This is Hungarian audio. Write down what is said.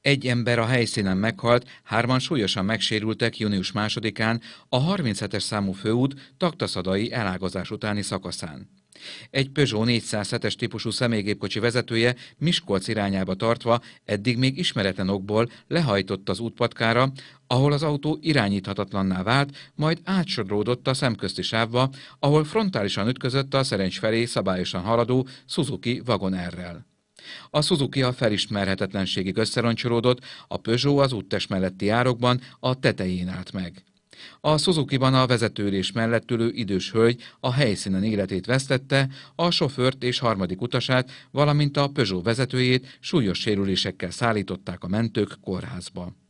Egy ember a helyszínen meghalt, hárman súlyosan megsérültek június 2-án a 37-es számú főút taktaszadai elágazás utáni szakaszán. Egy Peugeot 407-es típusú személygépkocsi vezetője Miskolc irányába tartva eddig még ismeretlen okból lehajtott az útpatkára, ahol az autó irányíthatatlanná vált, majd átsodródott a szemközti sávba, ahol frontálisan ütközött a Szerencs felé szabályosan haladó Suzuki vagon errel. A Suzuki a felismerhetetlenségig összeroncsolódott, a Peugeot az úttes melletti árokban a tetején állt meg. A Suzuki-ban a vezetőrés mellett ülő idős hölgy a helyszínen életét vesztette, a sofőrt és harmadik utasát, valamint a Peugeot vezetőjét súlyos sérülésekkel szállították a mentők kórházba.